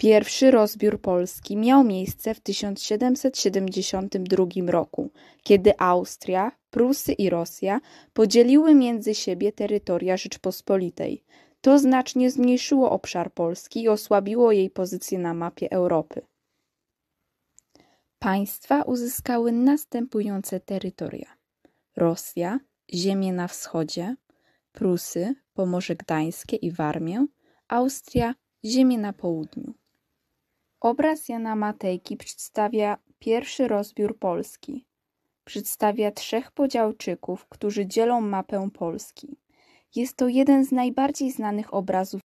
Pierwszy rozbiór Polski miał miejsce w 1772 roku, kiedy Austria, Prusy i Rosja podzieliły między siebie terytoria Rzeczpospolitej. To znacznie zmniejszyło obszar Polski i osłabiło jej pozycję na mapie Europy. Państwa uzyskały następujące terytoria: Rosja, ziemie na wschodzie, Prusy, Pomorze Gdańskie i Warmię, Austria, ziemię na południu. Obraz Jana Matejki przedstawia pierwszy rozbiór Polski. Przedstawia trzech podziałczyków, którzy dzielą mapę Polski. Jest to jeden z najbardziej znanych obrazów